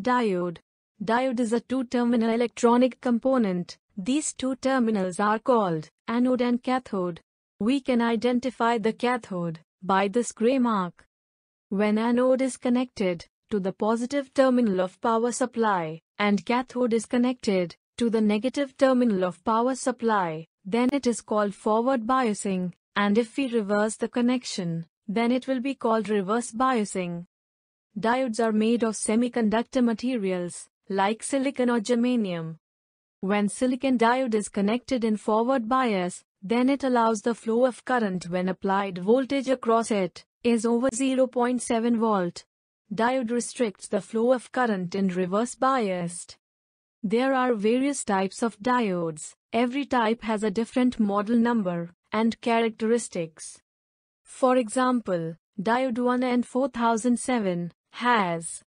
Diode. Diode is a two-terminal electronic component. These two terminals are called anode and cathode. We can identify the cathode by this gray mark. When anode is connected to the positive terminal of power supply and cathode is connected to the negative terminal of power supply, then it is called forward biasing, and if we reverse the connection, then it will be called reverse biasing. Diodes are made of semiconductor materials, like silicon or germanium. When silicon diode is connected in forward bias, then it allows the flow of current when applied voltage across it is over 0.7 volt. Diode restricts the flow of current in reverse biased. There are various types of diodes. Every type has a different model number and characteristics. For example, diode 1 and 4007 has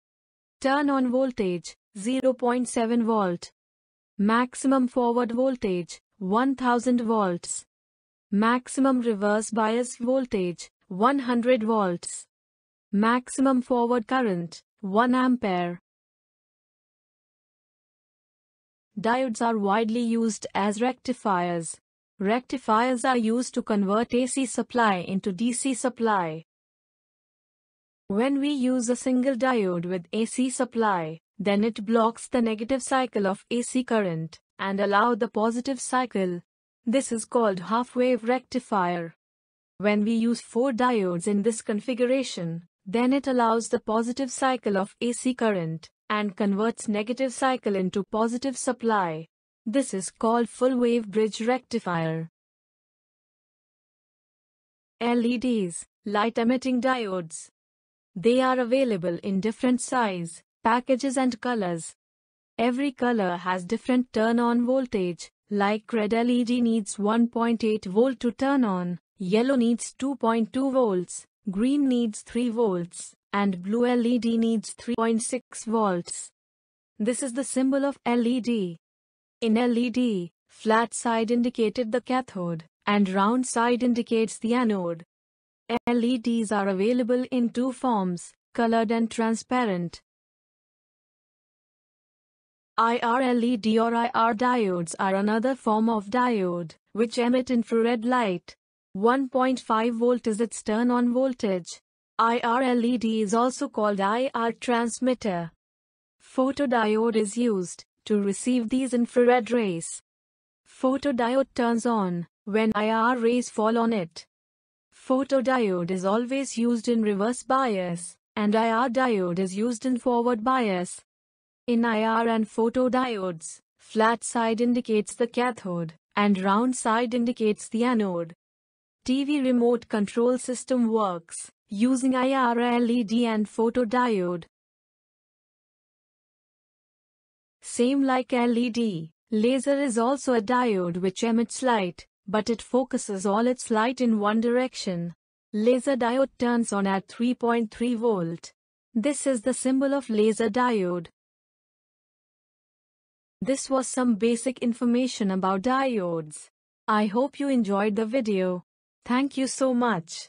turn on voltage 0.7 volt maximum forward voltage 1000 volts maximum reverse bias voltage 100 volts maximum forward current 1 ampere diodes are widely used as rectifiers rectifiers are used to convert ac supply into dc supply when we use a single diode with AC supply, then it blocks the negative cycle of AC current and allow the positive cycle. This is called half-wave rectifier. When we use four diodes in this configuration, then it allows the positive cycle of AC current and converts negative cycle into positive supply. This is called full-wave bridge rectifier. LEDs, light-emitting diodes. They are available in different size, packages and colors. Every color has different turn-on voltage, like red LED needs 1.8 volt to turn on, yellow needs 2.2 volts, green needs 3 volts, and blue LED needs 3.6 volts. This is the symbol of LED. In LED, flat side indicated the cathode, and round side indicates the anode. LEDs are available in two forms, colored and transparent. IR LED or IR diodes are another form of diode, which emit infrared light. 1.5 volt is its turn-on voltage. IR LED is also called IR transmitter. Photodiode is used to receive these infrared rays. Photodiode turns on when IR rays fall on it. Photodiode is always used in reverse bias, and IR diode is used in forward bias. In IR and photodiodes, flat side indicates the cathode, and round side indicates the anode. TV remote control system works using IR LED and photodiode. Same like LED, laser is also a diode which emits light but it focuses all its light in one direction. Laser diode turns on at 3.3 volt. This is the symbol of laser diode. This was some basic information about diodes. I hope you enjoyed the video. Thank you so much.